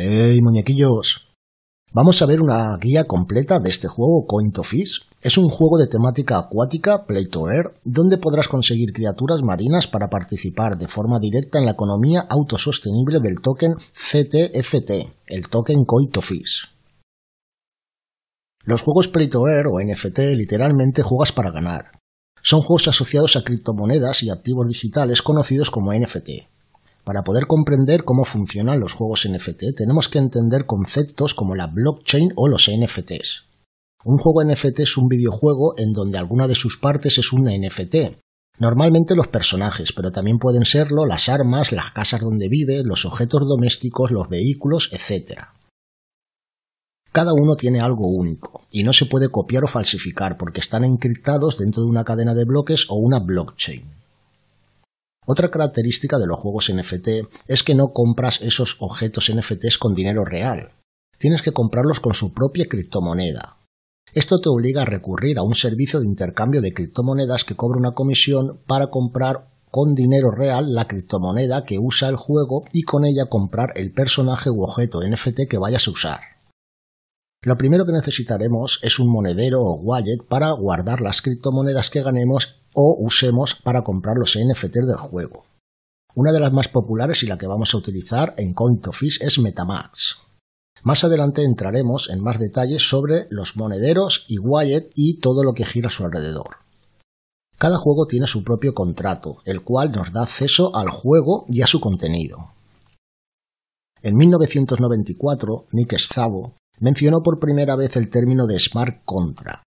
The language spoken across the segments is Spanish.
¡Ey, muñequillos! Vamos a ver una guía completa de este juego Coin Fish. Es un juego de temática acuática, play to air, donde podrás conseguir criaturas marinas para participar de forma directa en la economía autosostenible del token CTFT, el token Coin to Fish. Los juegos play to air o NFT literalmente juegas para ganar. Son juegos asociados a criptomonedas y activos digitales conocidos como NFT. Para poder comprender cómo funcionan los juegos NFT, tenemos que entender conceptos como la blockchain o los NFTs. Un juego NFT es un videojuego en donde alguna de sus partes es una NFT. Normalmente los personajes, pero también pueden serlo las armas, las casas donde vive, los objetos domésticos, los vehículos, etc. Cada uno tiene algo único, y no se puede copiar o falsificar porque están encriptados dentro de una cadena de bloques o una blockchain. Otra característica de los juegos NFT es que no compras esos objetos NFTs con dinero real. Tienes que comprarlos con su propia criptomoneda. Esto te obliga a recurrir a un servicio de intercambio de criptomonedas que cobra una comisión para comprar con dinero real la criptomoneda que usa el juego y con ella comprar el personaje u objeto NFT que vayas a usar. Lo primero que necesitaremos es un monedero o wallet para guardar las criptomonedas que ganemos o usemos para comprar los NFT del juego. Una de las más populares y la que vamos a utilizar en CoinToFish es Metamax. Más adelante entraremos en más detalles sobre los monederos y wallet y todo lo que gira a su alrededor. Cada juego tiene su propio contrato, el cual nos da acceso al juego y a su contenido. En 1994, Nick Szabo mencionó por primera vez el término de smart contra,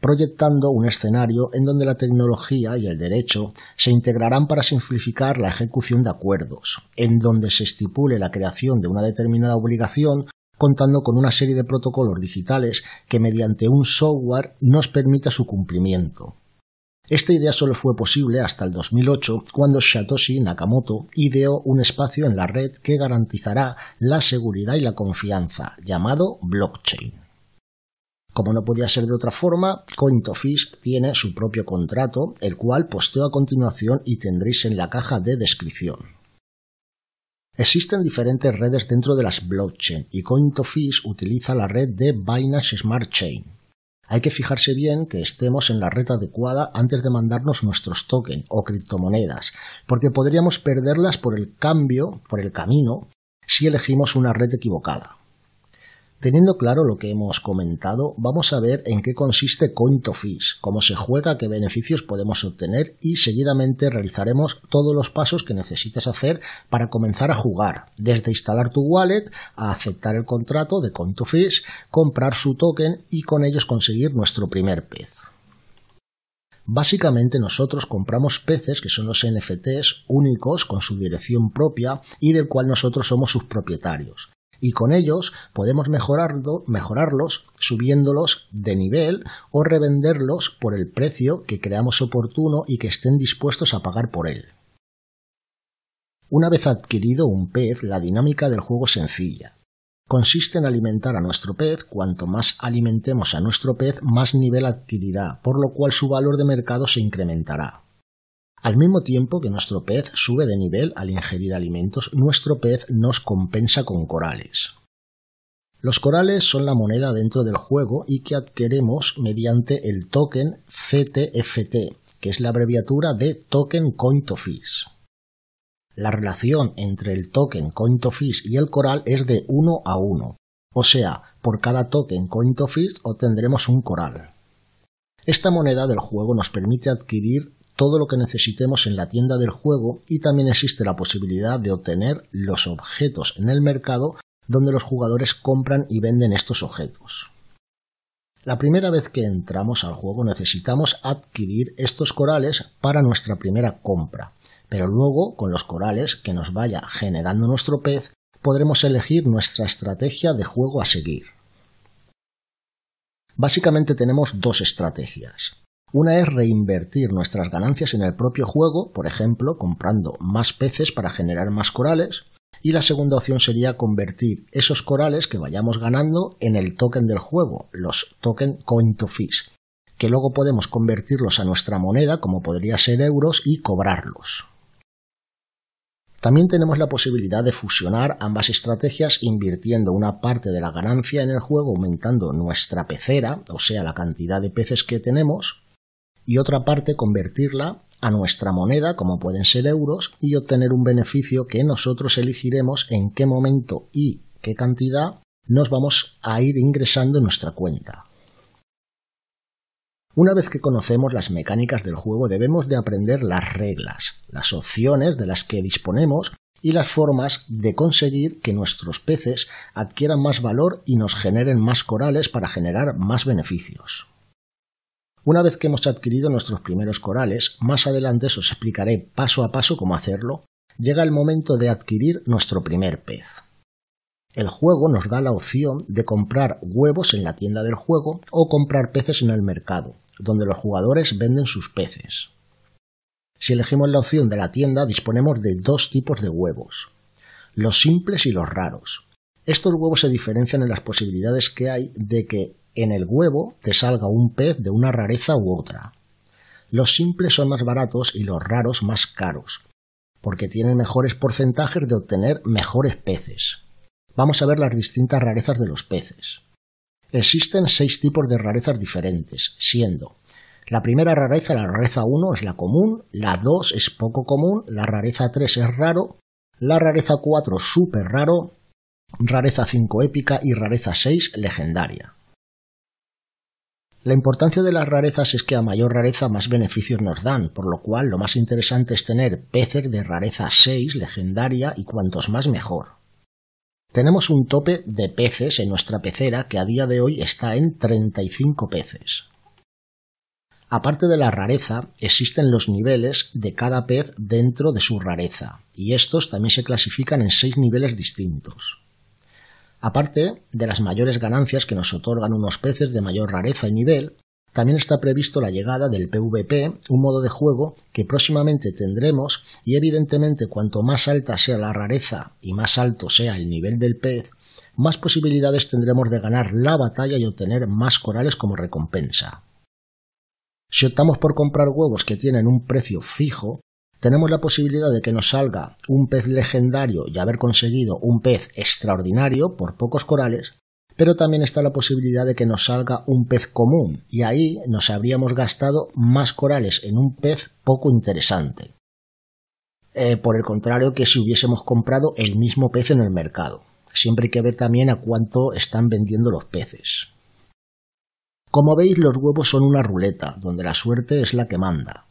proyectando un escenario en donde la tecnología y el derecho se integrarán para simplificar la ejecución de acuerdos, en donde se estipule la creación de una determinada obligación contando con una serie de protocolos digitales que mediante un software nos permita su cumplimiento, esta idea solo fue posible hasta el 2008, cuando Satoshi Nakamoto ideó un espacio en la red que garantizará la seguridad y la confianza, llamado blockchain. Como no podía ser de otra forma, CoinToFish tiene su propio contrato, el cual posteo a continuación y tendréis en la caja de descripción. Existen diferentes redes dentro de las blockchain y CoinToFish utiliza la red de Binance Smart Chain. Hay que fijarse bien que estemos en la red adecuada antes de mandarnos nuestros tokens o criptomonedas, porque podríamos perderlas por el cambio, por el camino, si elegimos una red equivocada. Teniendo claro lo que hemos comentado, vamos a ver en qué consiste Coin cómo se juega, qué beneficios podemos obtener y seguidamente realizaremos todos los pasos que necesitas hacer para comenzar a jugar, desde instalar tu wallet a aceptar el contrato de Coin comprar su token y con ellos conseguir nuestro primer pez. Básicamente nosotros compramos peces que son los NFTs únicos con su dirección propia y del cual nosotros somos sus propietarios y con ellos podemos mejorarlos subiéndolos de nivel o revenderlos por el precio que creamos oportuno y que estén dispuestos a pagar por él. Una vez adquirido un pez, la dinámica del juego es sencilla. Consiste en alimentar a nuestro pez, cuanto más alimentemos a nuestro pez, más nivel adquirirá, por lo cual su valor de mercado se incrementará. Al mismo tiempo que nuestro pez sube de nivel al ingerir alimentos, nuestro pez nos compensa con corales. Los corales son la moneda dentro del juego y que adquiremos mediante el token CTFT, que es la abreviatura de Token Coin to Fish. La relación entre el token Coin to Fish y el coral es de 1 a 1, o sea, por cada token Coin to Fish obtendremos un coral. Esta moneda del juego nos permite adquirir todo lo que necesitemos en la tienda del juego y también existe la posibilidad de obtener los objetos en el mercado donde los jugadores compran y venden estos objetos. La primera vez que entramos al juego necesitamos adquirir estos corales para nuestra primera compra, pero luego con los corales que nos vaya generando nuestro pez podremos elegir nuestra estrategia de juego a seguir. Básicamente tenemos dos estrategias. Una es reinvertir nuestras ganancias en el propio juego, por ejemplo, comprando más peces para generar más corales, y la segunda opción sería convertir esos corales que vayamos ganando en el token del juego, los token coin to fish, que luego podemos convertirlos a nuestra moneda, como podría ser euros, y cobrarlos. También tenemos la posibilidad de fusionar ambas estrategias invirtiendo una parte de la ganancia en el juego aumentando nuestra pecera, o sea, la cantidad de peces que tenemos, y otra parte convertirla a nuestra moneda, como pueden ser euros, y obtener un beneficio que nosotros elegiremos en qué momento y qué cantidad nos vamos a ir ingresando en nuestra cuenta. Una vez que conocemos las mecánicas del juego debemos de aprender las reglas, las opciones de las que disponemos y las formas de conseguir que nuestros peces adquieran más valor y nos generen más corales para generar más beneficios. Una vez que hemos adquirido nuestros primeros corales, más adelante os explicaré paso a paso cómo hacerlo, llega el momento de adquirir nuestro primer pez. El juego nos da la opción de comprar huevos en la tienda del juego o comprar peces en el mercado, donde los jugadores venden sus peces. Si elegimos la opción de la tienda disponemos de dos tipos de huevos, los simples y los raros. Estos huevos se diferencian en las posibilidades que hay de que en el huevo te salga un pez de una rareza u otra. Los simples son más baratos y los raros más caros, porque tienen mejores porcentajes de obtener mejores peces. Vamos a ver las distintas rarezas de los peces. Existen seis tipos de rarezas diferentes, siendo la primera rareza, la rareza 1, es la común, la 2 es poco común, la rareza 3 es raro, la rareza 4 súper raro, rareza 5 épica y rareza 6 legendaria. La importancia de las rarezas es que a mayor rareza más beneficios nos dan, por lo cual lo más interesante es tener peces de rareza 6, legendaria y cuantos más mejor. Tenemos un tope de peces en nuestra pecera que a día de hoy está en 35 peces. Aparte de la rareza, existen los niveles de cada pez dentro de su rareza, y estos también se clasifican en seis niveles distintos. Aparte de las mayores ganancias que nos otorgan unos peces de mayor rareza y nivel, también está previsto la llegada del PvP, un modo de juego que próximamente tendremos y evidentemente cuanto más alta sea la rareza y más alto sea el nivel del pez, más posibilidades tendremos de ganar la batalla y obtener más corales como recompensa. Si optamos por comprar huevos que tienen un precio fijo, tenemos la posibilidad de que nos salga un pez legendario y haber conseguido un pez extraordinario por pocos corales, pero también está la posibilidad de que nos salga un pez común y ahí nos habríamos gastado más corales en un pez poco interesante. Eh, por el contrario que si hubiésemos comprado el mismo pez en el mercado. Siempre hay que ver también a cuánto están vendiendo los peces. Como veis, los huevos son una ruleta, donde la suerte es la que manda.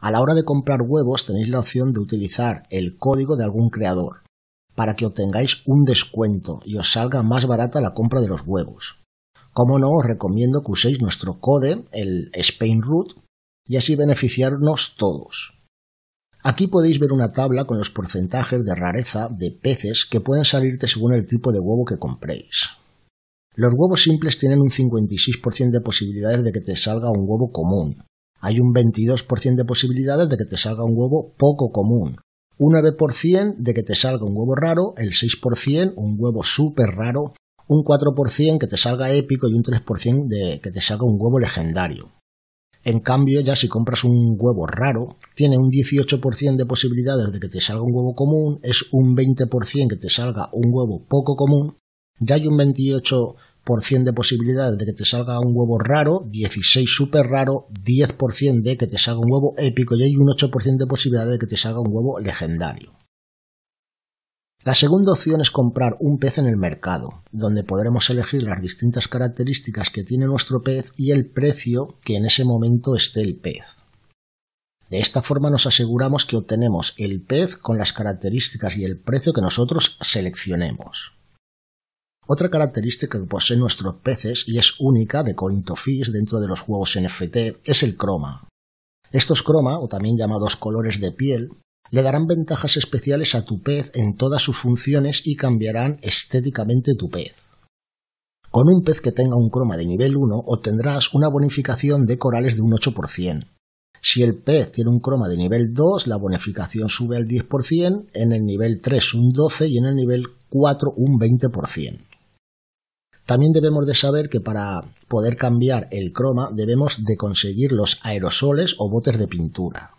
A la hora de comprar huevos tenéis la opción de utilizar el código de algún creador para que obtengáis un descuento y os salga más barata la compra de los huevos. Como no, os recomiendo que uséis nuestro code, el SpainRoot, y así beneficiarnos todos. Aquí podéis ver una tabla con los porcentajes de rareza de peces que pueden salirte según el tipo de huevo que compréis. Los huevos simples tienen un 56% de posibilidades de que te salga un huevo común, hay un 22% de posibilidades de que te salga un huevo poco común, un 9% de que te salga un huevo raro, el 6% un huevo súper raro, un 4% que te salga épico y un 3% de que te salga un huevo legendario. En cambio, ya si compras un huevo raro, tiene un 18% de posibilidades de que te salga un huevo común, es un 20% que te salga un huevo poco común, ya hay un 28% de posibilidades de que te salga un huevo raro, 16 súper raro, 10% de que te salga un huevo épico y hay un 8% de posibilidad de que te salga un huevo legendario. La segunda opción es comprar un pez en el mercado, donde podremos elegir las distintas características que tiene nuestro pez y el precio que en ese momento esté el pez. De esta forma nos aseguramos que obtenemos el pez con las características y el precio que nosotros seleccionemos. Otra característica que poseen nuestros peces y es única de Cointofish dentro de los juegos NFT es el croma. Estos croma, o también llamados colores de piel, le darán ventajas especiales a tu pez en todas sus funciones y cambiarán estéticamente tu pez. Con un pez que tenga un croma de nivel 1 obtendrás una bonificación de corales de un 8%. Si el pez tiene un croma de nivel 2, la bonificación sube al 10%, en el nivel 3 un 12% y en el nivel 4 un 20%. También debemos de saber que para poder cambiar el croma debemos de conseguir los aerosoles o botes de pintura.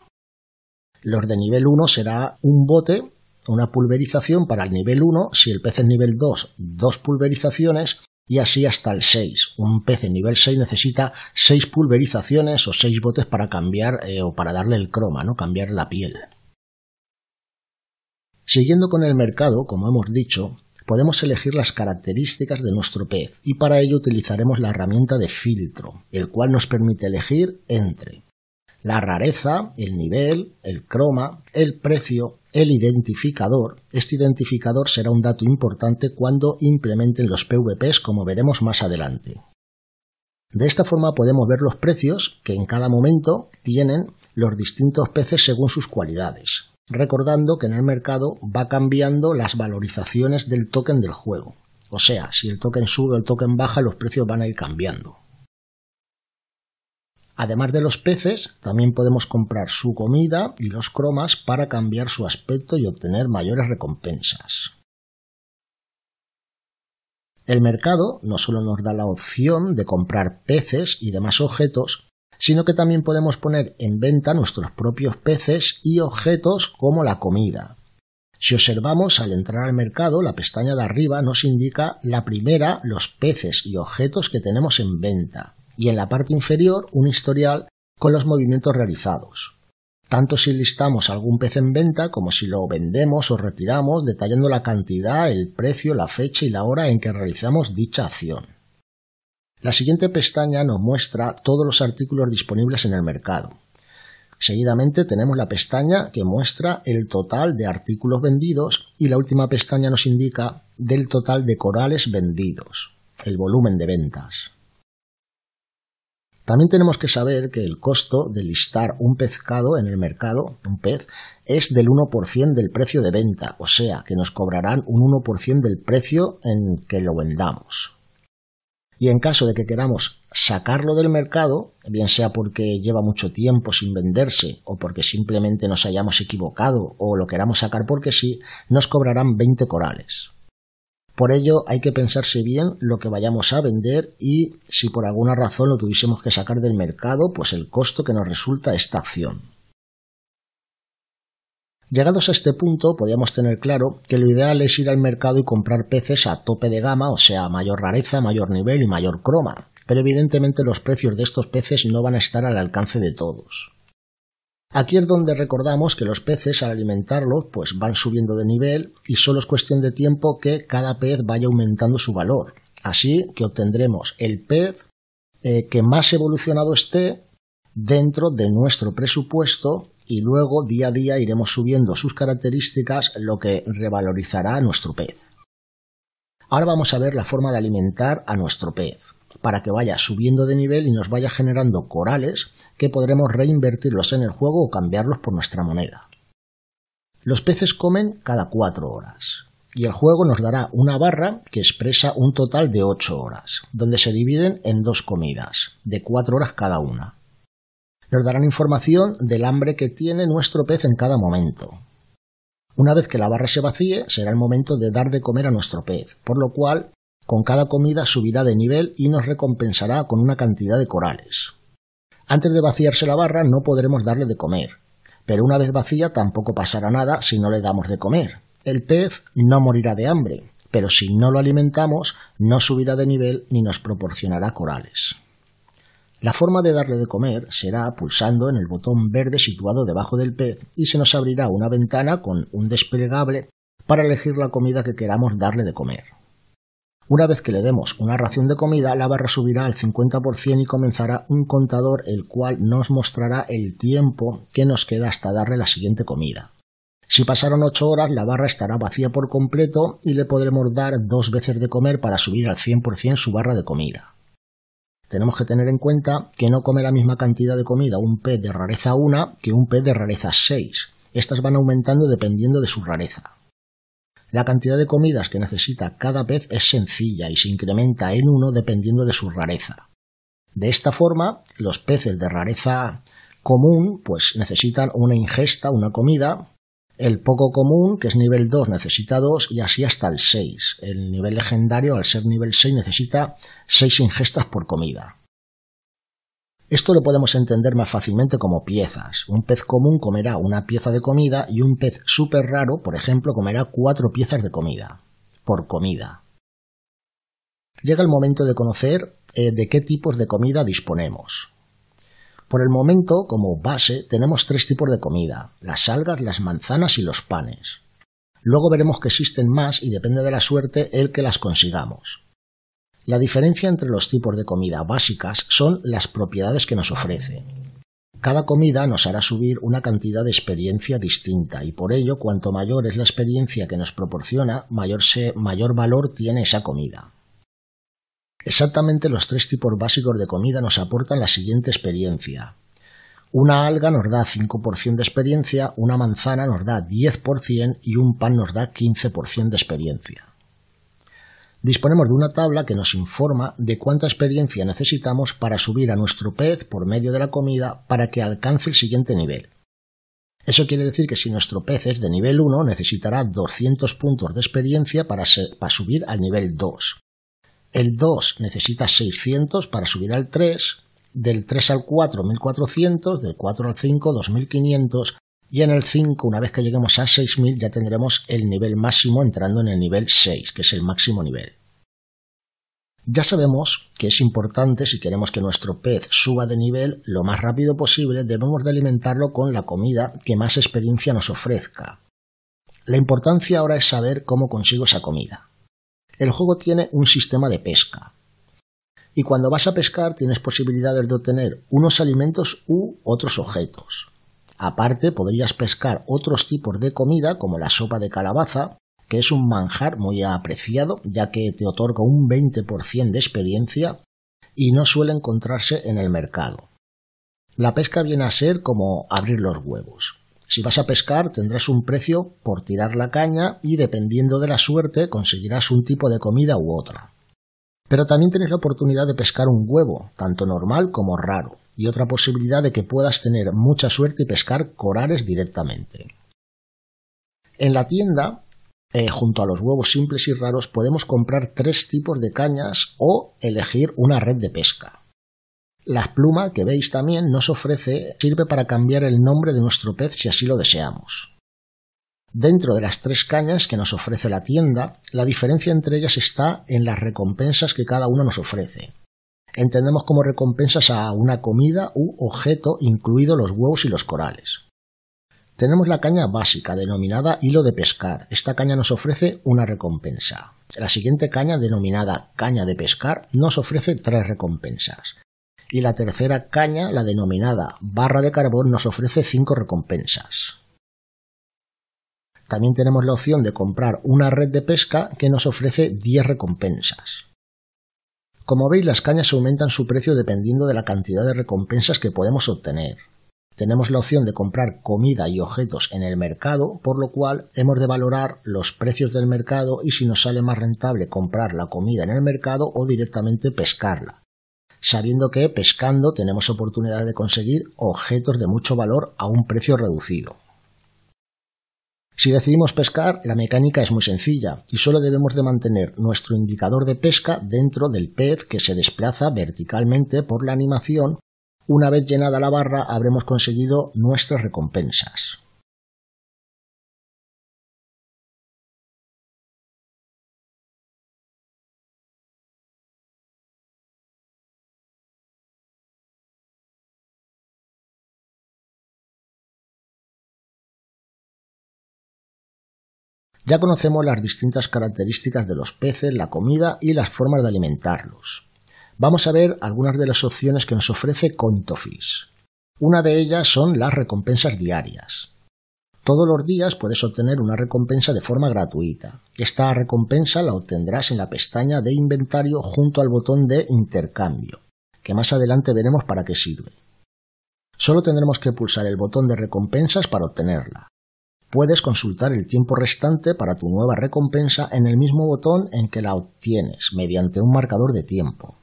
Los de nivel 1 será un bote, una pulverización para el nivel 1, si el pez es nivel 2, dos pulverizaciones y así hasta el 6. Un pez en nivel 6 necesita 6 pulverizaciones o 6 botes para cambiar eh, o para darle el croma, ¿no? cambiar la piel. Siguiendo con el mercado, como hemos dicho, podemos elegir las características de nuestro pez y para ello utilizaremos la herramienta de filtro, el cual nos permite elegir entre la rareza, el nivel, el croma, el precio, el identificador. Este identificador será un dato importante cuando implementen los PVPs como veremos más adelante. De esta forma podemos ver los precios que en cada momento tienen los distintos peces según sus cualidades recordando que en el mercado va cambiando las valorizaciones del token del juego. O sea, si el token sube o el token baja, los precios van a ir cambiando. Además de los peces, también podemos comprar su comida y los cromas para cambiar su aspecto y obtener mayores recompensas. El mercado no solo nos da la opción de comprar peces y demás objetos, sino que también podemos poner en venta nuestros propios peces y objetos como la comida. Si observamos al entrar al mercado, la pestaña de arriba nos indica la primera los peces y objetos que tenemos en venta y en la parte inferior un historial con los movimientos realizados. Tanto si listamos algún pez en venta como si lo vendemos o retiramos detallando la cantidad, el precio, la fecha y la hora en que realizamos dicha acción. La siguiente pestaña nos muestra todos los artículos disponibles en el mercado. Seguidamente tenemos la pestaña que muestra el total de artículos vendidos y la última pestaña nos indica del total de corales vendidos, el volumen de ventas. También tenemos que saber que el costo de listar un pescado en el mercado, un pez, es del 1% del precio de venta, o sea, que nos cobrarán un 1% del precio en que lo vendamos y en caso de que queramos sacarlo del mercado, bien sea porque lleva mucho tiempo sin venderse o porque simplemente nos hayamos equivocado o lo queramos sacar porque sí, nos cobrarán 20 corales. Por ello hay que pensarse bien lo que vayamos a vender y si por alguna razón lo tuviésemos que sacar del mercado, pues el costo que nos resulta esta acción. Llegados a este punto, podríamos tener claro que lo ideal es ir al mercado y comprar peces a tope de gama, o sea, mayor rareza, mayor nivel y mayor croma, pero evidentemente los precios de estos peces no van a estar al alcance de todos. Aquí es donde recordamos que los peces al alimentarlos pues van subiendo de nivel y solo es cuestión de tiempo que cada pez vaya aumentando su valor. Así que obtendremos el pez eh, que más evolucionado esté dentro de nuestro presupuesto y luego día a día iremos subiendo sus características, lo que revalorizará a nuestro pez. Ahora vamos a ver la forma de alimentar a nuestro pez, para que vaya subiendo de nivel y nos vaya generando corales que podremos reinvertirlos en el juego o cambiarlos por nuestra moneda. Los peces comen cada 4 horas y el juego nos dará una barra que expresa un total de 8 horas, donde se dividen en dos comidas, de 4 horas cada una nos darán información del hambre que tiene nuestro pez en cada momento. Una vez que la barra se vacíe, será el momento de dar de comer a nuestro pez, por lo cual, con cada comida subirá de nivel y nos recompensará con una cantidad de corales. Antes de vaciarse la barra no podremos darle de comer, pero una vez vacía tampoco pasará nada si no le damos de comer. El pez no morirá de hambre, pero si no lo alimentamos no subirá de nivel ni nos proporcionará corales. La forma de darle de comer será pulsando en el botón verde situado debajo del pez y se nos abrirá una ventana con un desplegable para elegir la comida que queramos darle de comer. Una vez que le demos una ración de comida, la barra subirá al 50% y comenzará un contador el cual nos mostrará el tiempo que nos queda hasta darle la siguiente comida. Si pasaron 8 horas, la barra estará vacía por completo y le podremos dar dos veces de comer para subir al 100% su barra de comida tenemos que tener en cuenta que no come la misma cantidad de comida un pez de rareza 1 que un pez de rareza 6. Estas van aumentando dependiendo de su rareza. La cantidad de comidas que necesita cada pez es sencilla y se incrementa en 1 dependiendo de su rareza. De esta forma, los peces de rareza común pues necesitan una ingesta, una comida el poco común, que es nivel 2, necesita 2 y así hasta el 6. El nivel legendario, al ser nivel 6, necesita 6 ingestas por comida. Esto lo podemos entender más fácilmente como piezas. Un pez común comerá una pieza de comida y un pez súper raro, por ejemplo, comerá 4 piezas de comida. Por comida. Llega el momento de conocer eh, de qué tipos de comida disponemos. Por el momento, como base, tenemos tres tipos de comida, las algas, las manzanas y los panes. Luego veremos que existen más y depende de la suerte el que las consigamos. La diferencia entre los tipos de comida básicas son las propiedades que nos ofrece. Cada comida nos hará subir una cantidad de experiencia distinta y por ello cuanto mayor es la experiencia que nos proporciona, mayor, mayor valor tiene esa comida. Exactamente los tres tipos básicos de comida nos aportan la siguiente experiencia. Una alga nos da 5% de experiencia, una manzana nos da 10% y un pan nos da 15% de experiencia. Disponemos de una tabla que nos informa de cuánta experiencia necesitamos para subir a nuestro pez por medio de la comida para que alcance el siguiente nivel. Eso quiere decir que si nuestro pez es de nivel 1 necesitará 200 puntos de experiencia para, subir al nivel 2. El 2 necesita 600 para subir al 3, del 3 al 4 1400, del 4 al 5 2500 y en el 5 una vez que lleguemos a 6000 ya tendremos el nivel máximo entrando en el nivel 6, que es el máximo nivel. Ya sabemos que es importante si queremos que nuestro pez suba de nivel lo más rápido posible, debemos de alimentarlo con la comida que más experiencia nos ofrezca. La importancia ahora es saber cómo consigo esa comida. El juego tiene un sistema de pesca. Y cuando vas a pescar tienes posibilidades de obtener unos alimentos u otros objetos. Aparte podrías pescar otros tipos de comida como la sopa de calabaza, que es un manjar muy apreciado ya que te otorga un 20% de experiencia y no suele encontrarse en el mercado. La pesca viene a ser como abrir los huevos. Si vas a pescar tendrás un precio por tirar la caña y dependiendo de la suerte conseguirás un tipo de comida u otra. Pero también tienes la oportunidad de pescar un huevo, tanto normal como raro, y otra posibilidad de que puedas tener mucha suerte y pescar corales directamente. En la tienda, eh, junto a los huevos simples y raros, podemos comprar tres tipos de cañas o elegir una red de pesca. La pluma, que veis también nos ofrece sirve para cambiar el nombre de nuestro pez si así lo deseamos. Dentro de las tres cañas que nos ofrece la tienda, la diferencia entre ellas está en las recompensas que cada una nos ofrece. Entendemos como recompensas a una comida u objeto, incluido los huevos y los corales. Tenemos la caña básica, denominada hilo de pescar. Esta caña nos ofrece una recompensa. La siguiente caña, denominada caña de pescar, nos ofrece tres recompensas y la tercera caña, la denominada barra de carbón, nos ofrece 5 recompensas. También tenemos la opción de comprar una red de pesca que nos ofrece 10 recompensas. Como veis, las cañas aumentan su precio dependiendo de la cantidad de recompensas que podemos obtener. Tenemos la opción de comprar comida y objetos en el mercado, por lo cual hemos de valorar los precios del mercado y si nos sale más rentable comprar la comida en el mercado o directamente pescarla sabiendo que pescando tenemos oportunidad de conseguir objetos de mucho valor a un precio reducido. Si decidimos pescar, la mecánica es muy sencilla y solo debemos de mantener nuestro indicador de pesca dentro del pez que se desplaza verticalmente por la animación. Una vez llenada la barra habremos conseguido nuestras recompensas. Ya conocemos las distintas características de los peces, la comida y las formas de alimentarlos. Vamos a ver algunas de las opciones que nos ofrece Contofish. Una de ellas son las recompensas diarias. Todos los días puedes obtener una recompensa de forma gratuita. Esta recompensa la obtendrás en la pestaña de inventario junto al botón de intercambio, que más adelante veremos para qué sirve. Solo tendremos que pulsar el botón de recompensas para obtenerla puedes consultar el tiempo restante para tu nueva recompensa en el mismo botón en que la obtienes, mediante un marcador de tiempo.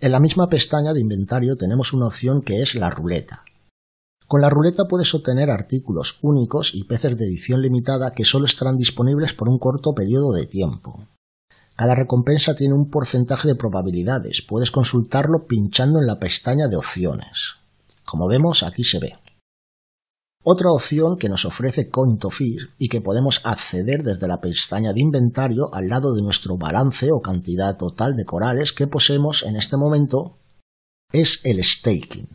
En la misma pestaña de inventario tenemos una opción que es la ruleta. Con la ruleta puedes obtener artículos únicos y peces de edición limitada que solo estarán disponibles por un corto periodo de tiempo. Cada recompensa tiene un porcentaje de probabilidades, puedes consultarlo pinchando en la pestaña de opciones. Como vemos, aquí se ve. Otra opción que nos ofrece CoinTofir y que podemos acceder desde la pestaña de inventario al lado de nuestro balance o cantidad total de corales que poseemos en este momento es el staking.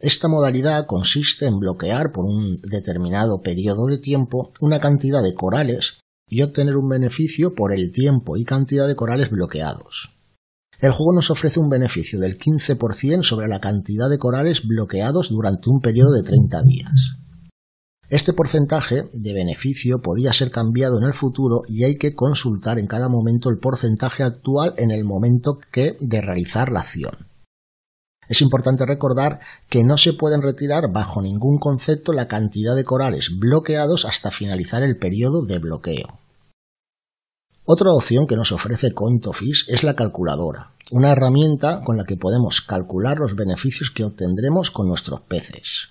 Esta modalidad consiste en bloquear por un determinado periodo de tiempo una cantidad de corales y obtener un beneficio por el tiempo y cantidad de corales bloqueados. El juego nos ofrece un beneficio del 15% sobre la cantidad de corales bloqueados durante un periodo de 30 días. Este porcentaje de beneficio podía ser cambiado en el futuro y hay que consultar en cada momento el porcentaje actual en el momento que de realizar la acción. Es importante recordar que no se pueden retirar bajo ningún concepto la cantidad de corales bloqueados hasta finalizar el periodo de bloqueo. Otra opción que nos ofrece CointoFish es la calculadora, una herramienta con la que podemos calcular los beneficios que obtendremos con nuestros peces.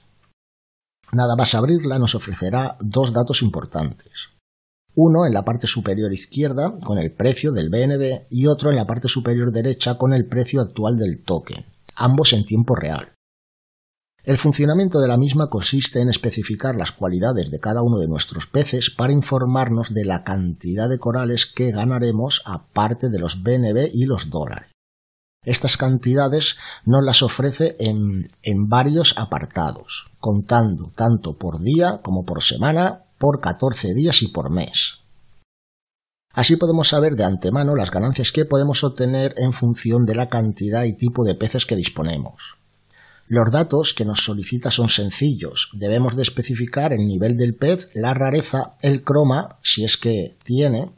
Nada más abrirla nos ofrecerá dos datos importantes. Uno en la parte superior izquierda con el precio del BNB y otro en la parte superior derecha con el precio actual del token, ambos en tiempo real. El funcionamiento de la misma consiste en especificar las cualidades de cada uno de nuestros peces para informarnos de la cantidad de corales que ganaremos aparte de los BNB y los dólares. Estas cantidades nos las ofrece en, en varios apartados, contando tanto por día como por semana, por 14 días y por mes. Así podemos saber de antemano las ganancias que podemos obtener en función de la cantidad y tipo de peces que disponemos. Los datos que nos solicita son sencillos. Debemos de especificar el nivel del pez, la rareza, el croma, si es que tiene,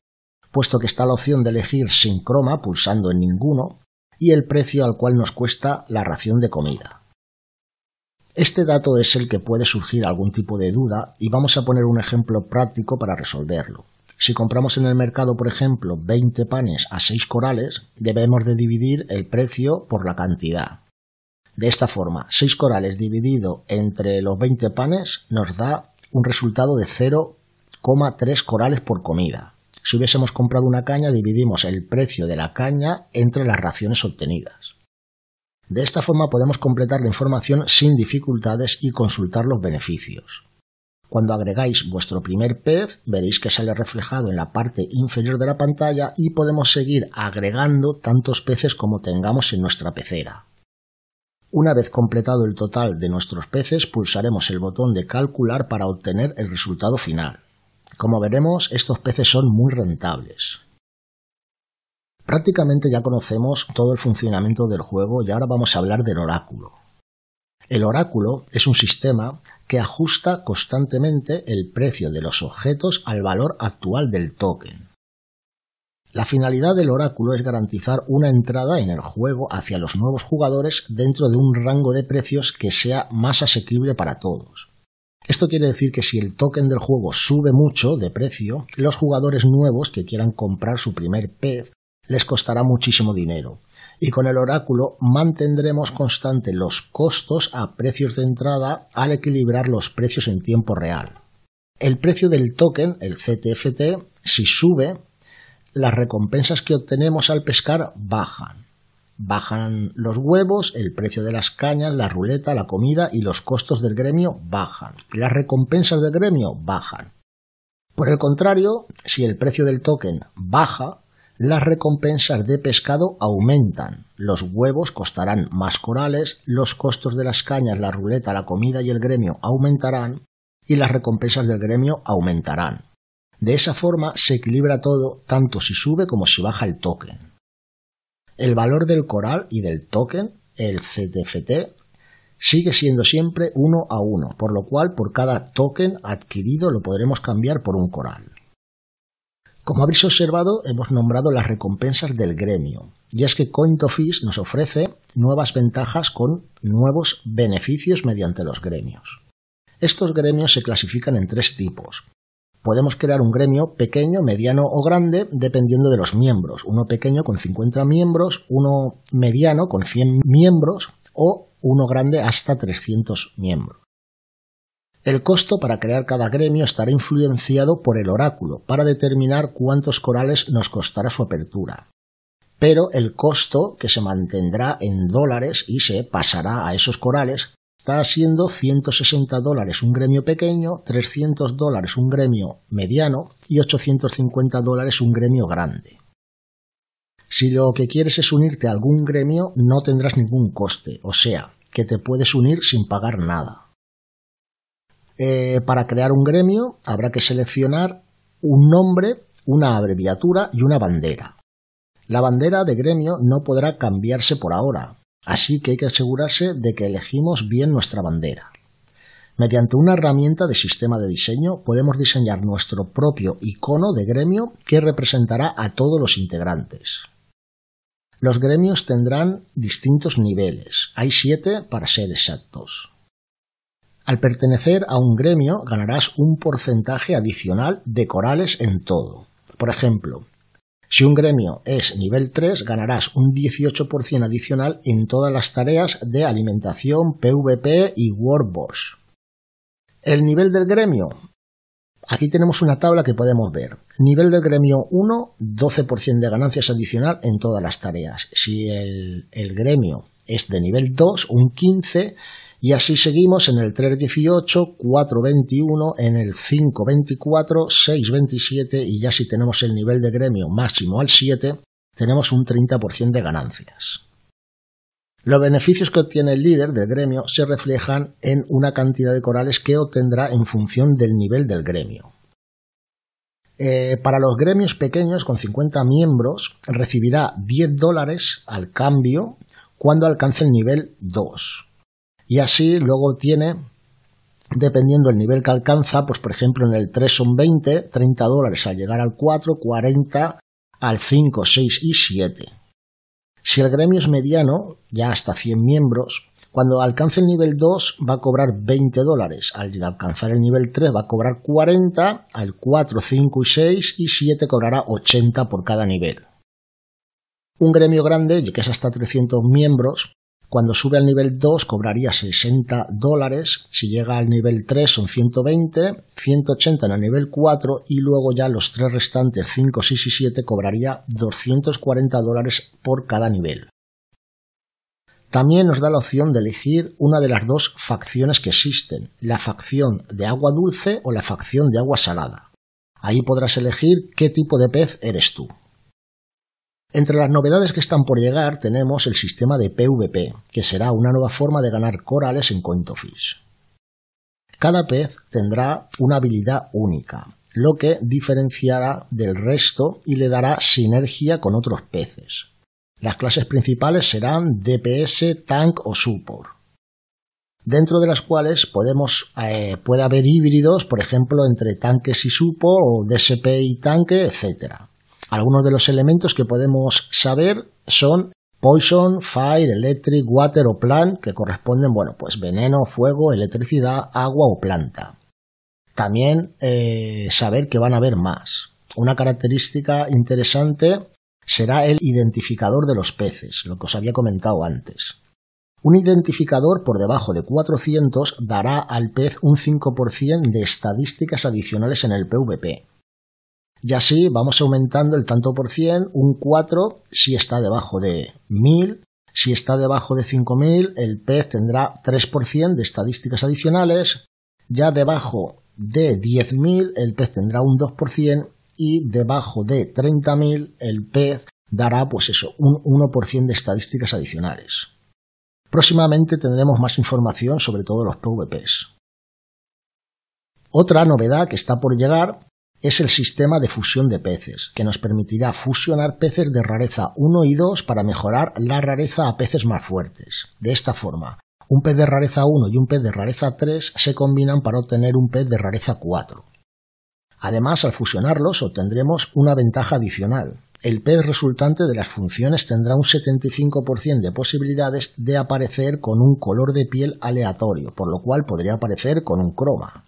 puesto que está la opción de elegir sin croma pulsando en ninguno, y el precio al cual nos cuesta la ración de comida. Este dato es el que puede surgir algún tipo de duda y vamos a poner un ejemplo práctico para resolverlo. Si compramos en el mercado, por ejemplo, 20 panes a 6 corales, debemos de dividir el precio por la cantidad. De esta forma, 6 corales dividido entre los 20 panes nos da un resultado de 0,3 corales por comida. Si hubiésemos comprado una caña, dividimos el precio de la caña entre las raciones obtenidas. De esta forma podemos completar la información sin dificultades y consultar los beneficios. Cuando agregáis vuestro primer pez, veréis que sale reflejado en la parte inferior de la pantalla y podemos seguir agregando tantos peces como tengamos en nuestra pecera. Una vez completado el total de nuestros peces, pulsaremos el botón de calcular para obtener el resultado final. Como veremos, estos peces son muy rentables. Prácticamente ya conocemos todo el funcionamiento del juego y ahora vamos a hablar del oráculo. El oráculo es un sistema que ajusta constantemente el precio de los objetos al valor actual del token. La finalidad del oráculo es garantizar una entrada en el juego hacia los nuevos jugadores dentro de un rango de precios que sea más asequible para todos. Esto quiere decir que si el token del juego sube mucho de precio, los jugadores nuevos que quieran comprar su primer pez les costará muchísimo dinero. Y con el oráculo mantendremos constantes los costos a precios de entrada al equilibrar los precios en tiempo real. El precio del token, el CTFT, si sube, las recompensas que obtenemos al pescar bajan. Bajan los huevos, el precio de las cañas, la ruleta, la comida y los costos del gremio bajan. las recompensas del gremio bajan. Por el contrario, si el precio del token baja, las recompensas de pescado aumentan. Los huevos costarán más corales, los costos de las cañas, la ruleta, la comida y el gremio aumentarán y las recompensas del gremio aumentarán. De esa forma se equilibra todo tanto si sube como si baja el token. El valor del coral y del token, el CTFT, sigue siendo siempre uno a uno, por lo cual por cada token adquirido lo podremos cambiar por un coral. Como habréis observado, hemos nombrado las recompensas del gremio, ya es que CoinToFish nos ofrece nuevas ventajas con nuevos beneficios mediante los gremios. Estos gremios se clasifican en tres tipos, podemos crear un gremio pequeño, mediano o grande dependiendo de los miembros. Uno pequeño con 50 miembros, uno mediano con 100 miembros o uno grande hasta 300 miembros. El costo para crear cada gremio estará influenciado por el oráculo para determinar cuántos corales nos costará su apertura. Pero el costo, que se mantendrá en dólares y se pasará a esos corales, está siendo 160 dólares un gremio pequeño, 300 dólares un gremio mediano y 850 dólares un gremio grande. Si lo que quieres es unirte a algún gremio, no tendrás ningún coste, o sea, que te puedes unir sin pagar nada. Eh, para crear un gremio habrá que seleccionar un nombre, una abreviatura y una bandera. La bandera de gremio no podrá cambiarse por ahora, Así que hay que asegurarse de que elegimos bien nuestra bandera. Mediante una herramienta de sistema de diseño podemos diseñar nuestro propio icono de gremio que representará a todos los integrantes. Los gremios tendrán distintos niveles, hay siete para ser exactos. Al pertenecer a un gremio ganarás un porcentaje adicional de corales en todo. Por ejemplo, si un gremio es nivel 3, ganarás un 18% adicional en todas las tareas de alimentación, PvP y Warboss. El nivel del gremio. Aquí tenemos una tabla que podemos ver. Nivel del gremio 1, 12% de ganancias adicional en todas las tareas. Si el, el gremio es de nivel 2, un 15%, y así seguimos en el 318, 421, en el 524, 627 y ya si tenemos el nivel de gremio máximo al 7, tenemos un 30% de ganancias. Los beneficios que obtiene el líder del gremio se reflejan en una cantidad de corales que obtendrá en función del nivel del gremio. Eh, para los gremios pequeños con 50 miembros recibirá 10 dólares al cambio cuando alcance el nivel 2. Y así luego tiene, dependiendo del nivel que alcanza, pues por ejemplo en el 3 son 20, 30 dólares al llegar al 4, 40 al 5, 6 y 7. Si el gremio es mediano, ya hasta 100 miembros, cuando alcance el nivel 2 va a cobrar 20 dólares, al alcanzar el nivel 3 va a cobrar 40, al 4, 5 y 6 y 7 cobrará 80 por cada nivel. Un gremio grande, que es hasta 300 miembros, cuando sube al nivel 2 cobraría 60 dólares, si llega al nivel 3 son 120, 180 en el nivel 4 y luego ya los tres restantes 5, 6 y 7 cobraría 240 dólares por cada nivel. También nos da la opción de elegir una de las dos facciones que existen, la facción de agua dulce o la facción de agua salada. Ahí podrás elegir qué tipo de pez eres tú. Entre las novedades que están por llegar tenemos el sistema de PvP, que será una nueva forma de ganar corales en Cointofish. Cada pez tendrá una habilidad única, lo que diferenciará del resto y le dará sinergia con otros peces. Las clases principales serán DPS, Tank o Support, dentro de las cuales eh, puede haber híbridos, por ejemplo, entre tanques y Support o DSP y tanque, etc. Algunos de los elementos que podemos saber son Poison, Fire, Electric, Water o Plant, que corresponden, bueno, pues veneno, fuego, electricidad, agua o planta. También eh, saber que van a haber más. Una característica interesante será el identificador de los peces, lo que os había comentado antes. Un identificador por debajo de 400 dará al pez un 5% de estadísticas adicionales en el PvP, y así vamos aumentando el tanto por cien, un 4 si está debajo de 1000, si está debajo de 5000, el pez tendrá 3% de estadísticas adicionales, ya debajo de 10.000 el pez tendrá un 2% y debajo de 30.000 el PEZ dará pues eso, un 1% de estadísticas adicionales. Próximamente tendremos más información sobre todos los PVPs. Otra novedad que está por llegar es el sistema de fusión de peces, que nos permitirá fusionar peces de rareza 1 y 2 para mejorar la rareza a peces más fuertes. De esta forma, un pez de rareza 1 y un pez de rareza 3 se combinan para obtener un pez de rareza 4. Además, al fusionarlos obtendremos una ventaja adicional. El pez resultante de las funciones tendrá un 75% de posibilidades de aparecer con un color de piel aleatorio, por lo cual podría aparecer con un croma.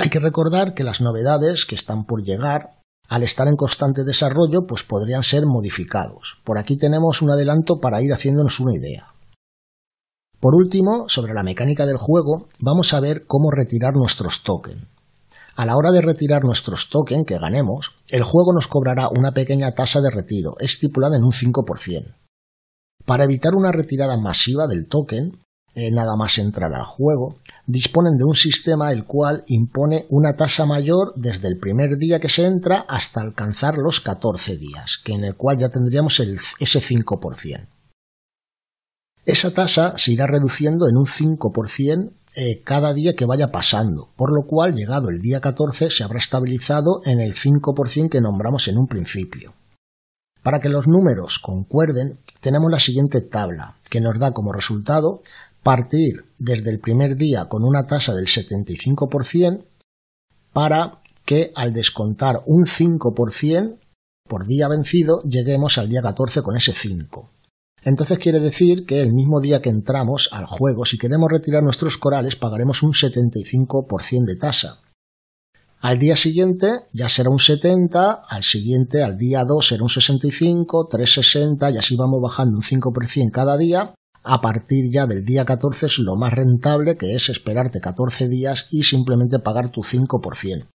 Hay que recordar que las novedades que están por llegar al estar en constante desarrollo, pues podrían ser modificados. Por aquí tenemos un adelanto para ir haciéndonos una idea. Por último, sobre la mecánica del juego, vamos a ver cómo retirar nuestros tokens. A la hora de retirar nuestros tokens que ganemos, el juego nos cobrará una pequeña tasa de retiro, estipulada en un 5%. Para evitar una retirada masiva del token, eh, nada más entrar al juego, disponen de un sistema el cual impone una tasa mayor desde el primer día que se entra hasta alcanzar los 14 días, que en el cual ya tendríamos ese 5%. Esa tasa se irá reduciendo en un 5% eh, cada día que vaya pasando, por lo cual llegado el día 14 se habrá estabilizado en el 5% que nombramos en un principio. Para que los números concuerden, tenemos la siguiente tabla, que nos da como resultado partir desde el primer día con una tasa del 75% para que al descontar un 5% por día vencido lleguemos al día 14 con ese 5. Entonces quiere decir que el mismo día que entramos al juego, si queremos retirar nuestros corales, pagaremos un 75% de tasa. Al día siguiente ya será un 70, al siguiente, al día 2 será un 65, 360 y así vamos bajando un 5% cada día a partir ya del día 14 es lo más rentable, que es esperarte 14 días y simplemente pagar tu 5%.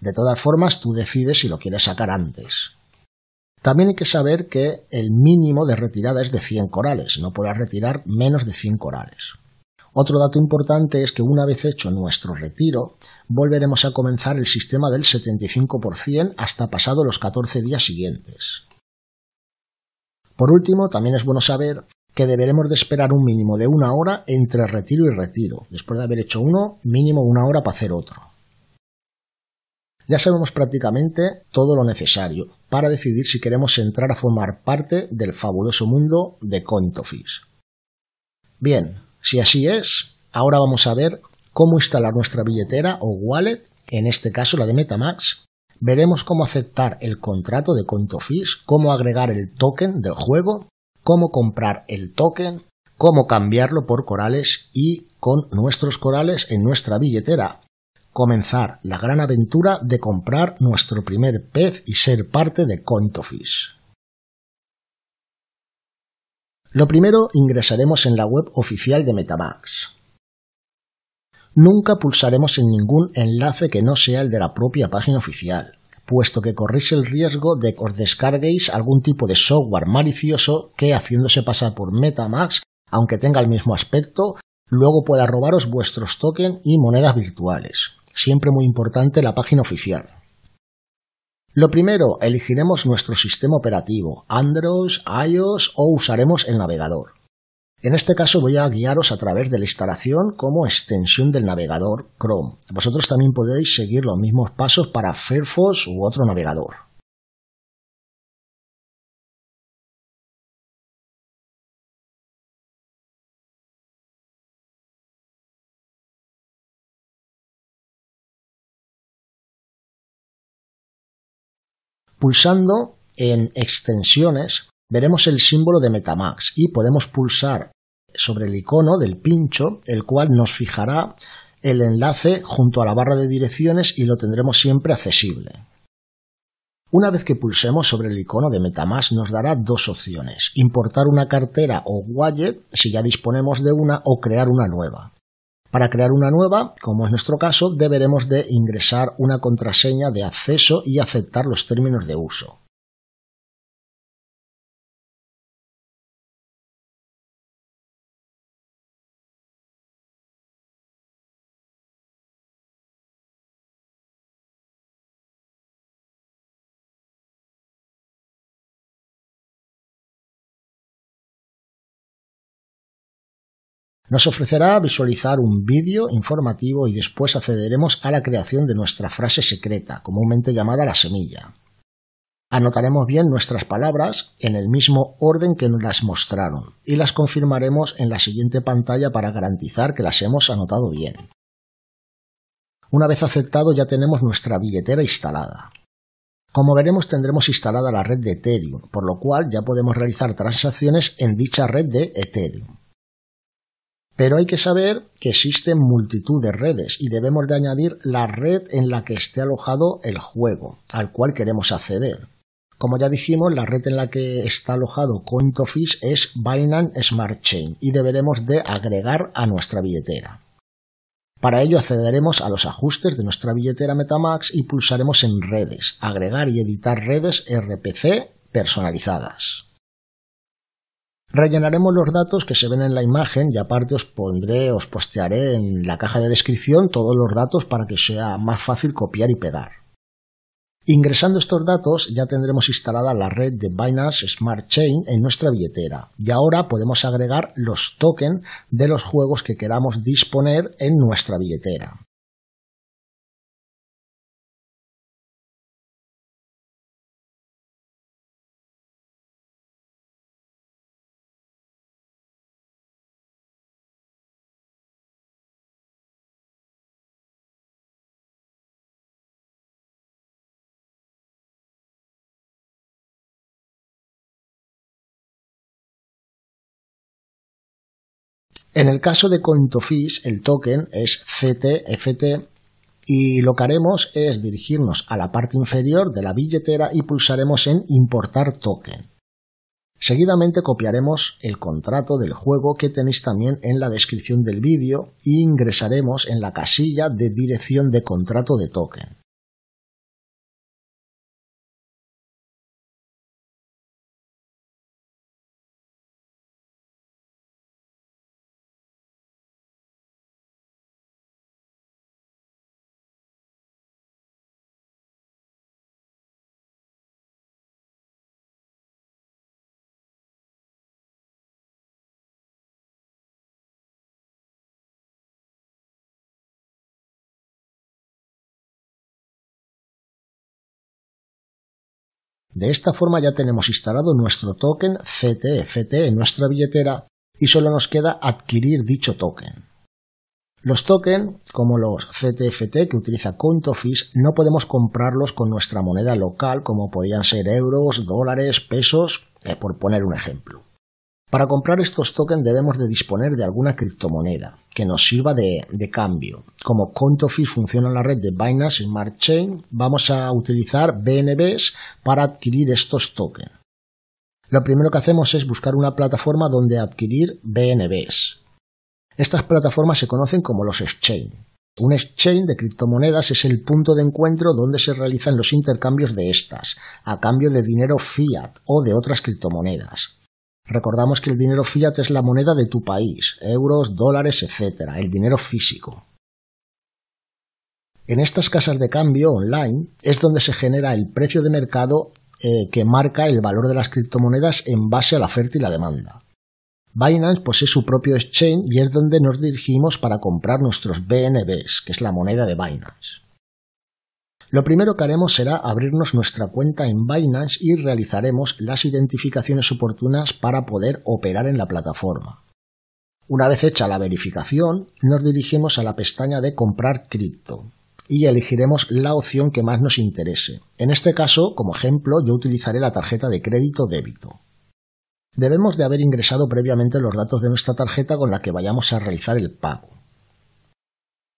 De todas formas, tú decides si lo quieres sacar antes. También hay que saber que el mínimo de retirada es de 100 corales, no podrás retirar menos de 100 corales. Otro dato importante es que una vez hecho nuestro retiro, volveremos a comenzar el sistema del 75% hasta pasado los 14 días siguientes. Por último, también es bueno saber que deberemos de esperar un mínimo de una hora entre retiro y retiro, después de haber hecho uno, mínimo una hora para hacer otro. Ya sabemos prácticamente todo lo necesario para decidir si queremos entrar a formar parte del fabuloso mundo de CoinToFish. Bien, si así es, ahora vamos a ver cómo instalar nuestra billetera o wallet, en este caso la de Metamax. Veremos cómo aceptar el contrato de CoinToFish, cómo agregar el token del juego cómo comprar el token, cómo cambiarlo por corales y con nuestros corales en nuestra billetera. Comenzar la gran aventura de comprar nuestro primer pez y ser parte de Cointofish. Lo primero ingresaremos en la web oficial de Metamax. Nunca pulsaremos en ningún enlace que no sea el de la propia página oficial puesto que corréis el riesgo de que os descarguéis algún tipo de software malicioso que, haciéndose pasar por Metamax, aunque tenga el mismo aspecto, luego pueda robaros vuestros tokens y monedas virtuales. Siempre muy importante la página oficial. Lo primero, elegiremos nuestro sistema operativo, Android, iOS o usaremos el navegador. En este caso voy a guiaros a través de la instalación como extensión del navegador Chrome. Vosotros también podéis seguir los mismos pasos para Firefox u otro navegador. Pulsando en Extensiones veremos el símbolo de Metamax y podemos pulsar sobre el icono del pincho, el cual nos fijará el enlace junto a la barra de direcciones y lo tendremos siempre accesible. Una vez que pulsemos sobre el icono de Metamask nos dará dos opciones, importar una cartera o wallet si ya disponemos de una o crear una nueva. Para crear una nueva, como es nuestro caso, deberemos de ingresar una contraseña de acceso y aceptar los términos de uso. Nos ofrecerá visualizar un vídeo informativo y después accederemos a la creación de nuestra frase secreta, comúnmente llamada la semilla. Anotaremos bien nuestras palabras en el mismo orden que nos las mostraron y las confirmaremos en la siguiente pantalla para garantizar que las hemos anotado bien. Una vez aceptado ya tenemos nuestra billetera instalada. Como veremos tendremos instalada la red de Ethereum, por lo cual ya podemos realizar transacciones en dicha red de Ethereum. Pero hay que saber que existen multitud de redes y debemos de añadir la red en la que esté alojado el juego, al cual queremos acceder. Como ya dijimos, la red en la que está alojado CoinTofish es Binance Smart Chain y deberemos de agregar a nuestra billetera. Para ello accederemos a los ajustes de nuestra billetera Metamax y pulsaremos en redes, agregar y editar redes RPC personalizadas. Rellenaremos los datos que se ven en la imagen y aparte os pondré, os postearé en la caja de descripción todos los datos para que sea más fácil copiar y pegar. Ingresando estos datos ya tendremos instalada la red de Binance Smart Chain en nuestra billetera y ahora podemos agregar los tokens de los juegos que queramos disponer en nuestra billetera. En el caso de CoinToFish, el token es CTFT y lo que haremos es dirigirnos a la parte inferior de la billetera y pulsaremos en Importar token. Seguidamente copiaremos el contrato del juego que tenéis también en la descripción del vídeo e ingresaremos en la casilla de dirección de contrato de token. De esta forma ya tenemos instalado nuestro token CTFT en nuestra billetera y solo nos queda adquirir dicho token. Los tokens, como los CTFT que utiliza CoinTofish, no podemos comprarlos con nuestra moneda local como podían ser euros, dólares, pesos, eh, por poner un ejemplo. Para comprar estos tokens debemos de disponer de alguna criptomoneda que nos sirva de, cambio. Como ContoFi funciona en la red de Binance Smart Chain, vamos a utilizar BNBs para adquirir estos tokens. Lo primero que hacemos es buscar una plataforma donde adquirir BNBs. Estas plataformas se conocen como los exchange. Un exchange de criptomonedas es el punto de encuentro donde se realizan los intercambios de estas, a cambio de dinero fiat o de otras criptomonedas. Recordamos que el dinero fiat es la moneda de tu país, euros, dólares, etc., el dinero físico. En estas casas de cambio online es donde se genera el precio de mercado eh, que marca el valor de las criptomonedas en base a la oferta y la demanda. Binance posee su propio exchange y es donde nos dirigimos para comprar nuestros BNBs, que es la moneda de Binance. Lo primero que haremos será abrirnos nuestra cuenta en Binance y realizaremos las identificaciones oportunas para poder operar en la plataforma. Una vez hecha la verificación, nos dirigimos a la pestaña de comprar cripto y elegiremos la opción que más nos interese. En este caso, como ejemplo, yo utilizaré la tarjeta de crédito débito. Debemos de haber ingresado previamente los datos de nuestra tarjeta con la que vayamos a realizar el pago.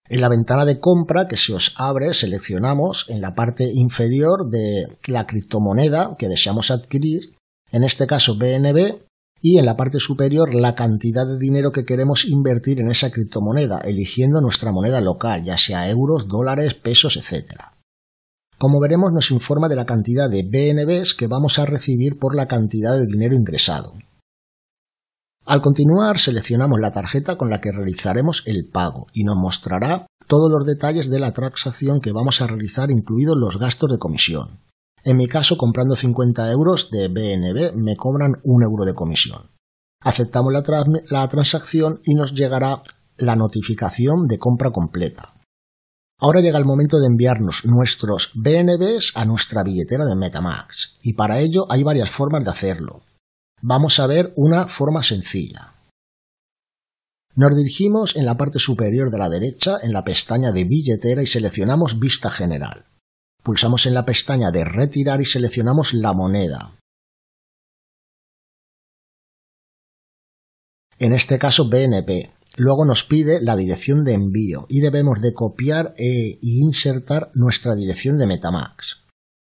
En la ventana de compra que se os abre seleccionamos en la parte inferior de la criptomoneda que deseamos adquirir, en este caso BNB, y en la parte superior la cantidad de dinero que queremos invertir en esa criptomoneda, eligiendo nuestra moneda local, ya sea euros, dólares, pesos, etc. Como veremos nos informa de la cantidad de BNBs que vamos a recibir por la cantidad de dinero ingresado. Al continuar, seleccionamos la tarjeta con la que realizaremos el pago y nos mostrará todos los detalles de la transacción que vamos a realizar, incluidos los gastos de comisión. En mi caso, comprando 50 euros de BNB, me cobran 1 euro de comisión. Aceptamos la, la transacción y nos llegará la notificación de compra completa. Ahora llega el momento de enviarnos nuestros BNBs a nuestra billetera de Metamax, y para ello hay varias formas de hacerlo. Vamos a ver una forma sencilla. Nos dirigimos en la parte superior de la derecha en la pestaña de billetera y seleccionamos vista general. Pulsamos en la pestaña de retirar y seleccionamos la moneda. En este caso BNP. Luego nos pide la dirección de envío y debemos de copiar e insertar nuestra dirección de Metamax.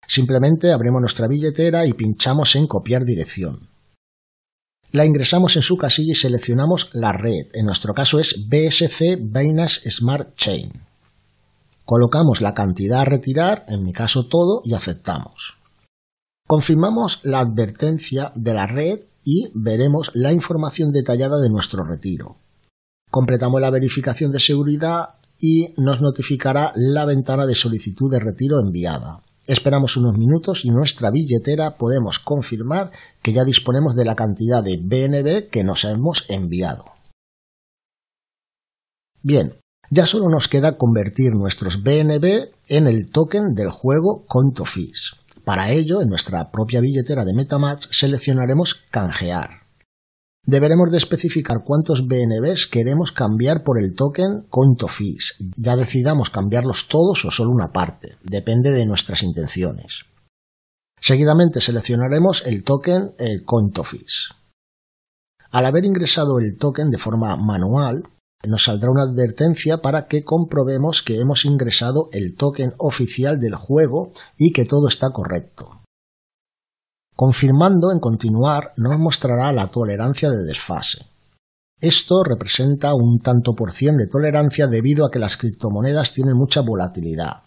Simplemente abrimos nuestra billetera y pinchamos en copiar dirección la ingresamos en su casilla y seleccionamos la red. En nuestro caso es BSC Binance Smart Chain. Colocamos la cantidad a retirar, en mi caso todo, y aceptamos. Confirmamos la advertencia de la red y veremos la información detallada de nuestro retiro. Completamos la verificación de seguridad y nos notificará la ventana de solicitud de retiro enviada. Esperamos unos minutos y en nuestra billetera podemos confirmar que ya disponemos de la cantidad de BNB que nos hemos enviado. Bien, ya solo nos queda convertir nuestros BNB en el token del juego ContoFis. Para ello, en nuestra propia billetera de Metamask seleccionaremos Canjear. Deberemos de especificar cuántos BNBs queremos cambiar por el token ContoFix. Ya decidamos cambiarlos todos o solo una parte, depende de nuestras intenciones. Seguidamente seleccionaremos el token el eh, Al haber ingresado el token de forma manual, nos saldrá una advertencia para que comprobemos que hemos ingresado el token oficial del juego y que todo está correcto. Confirmando en continuar, nos mostrará la tolerancia de desfase. Esto representa un tanto por cien de tolerancia debido a que las criptomonedas tienen mucha volatilidad,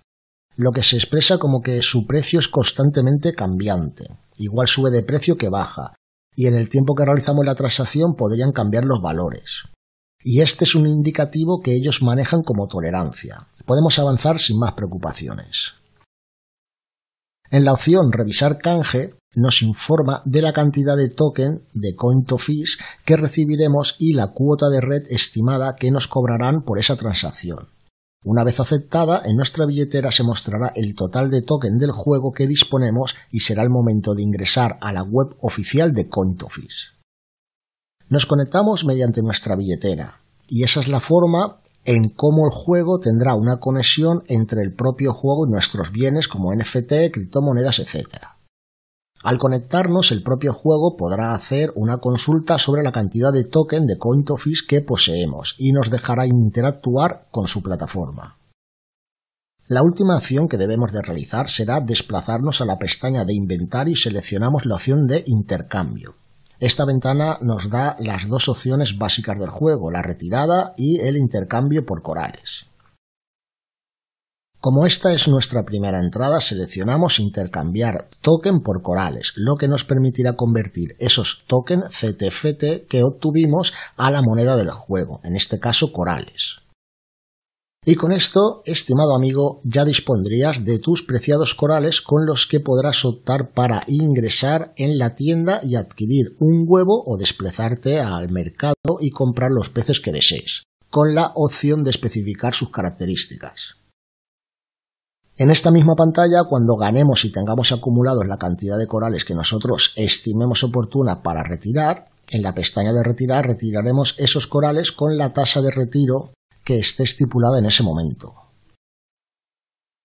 lo que se expresa como que su precio es constantemente cambiante. Igual sube de precio que baja, y en el tiempo que realizamos la transacción podrían cambiar los valores. Y este es un indicativo que ellos manejan como tolerancia. Podemos avanzar sin más preocupaciones. En la opción Revisar canje nos informa de la cantidad de token de CoinToFish que recibiremos y la cuota de red estimada que nos cobrarán por esa transacción. Una vez aceptada, en nuestra billetera se mostrará el total de token del juego que disponemos y será el momento de ingresar a la web oficial de CoinToFish. Nos conectamos mediante nuestra billetera y esa es la forma en cómo el juego tendrá una conexión entre el propio juego y nuestros bienes como NFT, criptomonedas, etc. Al conectarnos, el propio juego podrá hacer una consulta sobre la cantidad de token de CoinTofish que poseemos y nos dejará interactuar con su plataforma. La última acción que debemos de realizar será desplazarnos a la pestaña de inventario y seleccionamos la opción de intercambio. Esta ventana nos da las dos opciones básicas del juego, la retirada y el intercambio por corales. Como esta es nuestra primera entrada, seleccionamos intercambiar token por corales, lo que nos permitirá convertir esos tokens CTFT que obtuvimos a la moneda del juego, en este caso corales. Y con esto, estimado amigo, ya dispondrías de tus preciados corales con los que podrás optar para ingresar en la tienda y adquirir un huevo o desplazarte al mercado y comprar los peces que desees, con la opción de especificar sus características. En esta misma pantalla, cuando ganemos y tengamos acumulados la cantidad de corales que nosotros estimemos oportuna para retirar, en la pestaña de retirar retiraremos esos corales con la tasa de retiro que esté estipulada en ese momento.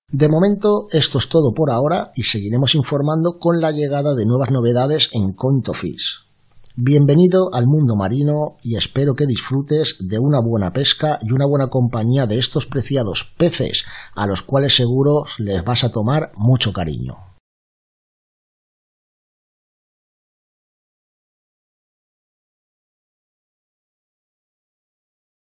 De momento, esto es todo por ahora y seguiremos informando con la llegada de nuevas novedades en ContoFish. Bienvenido al mundo marino y espero que disfrutes de una buena pesca y una buena compañía de estos preciados peces a los cuales seguro les vas a tomar mucho cariño.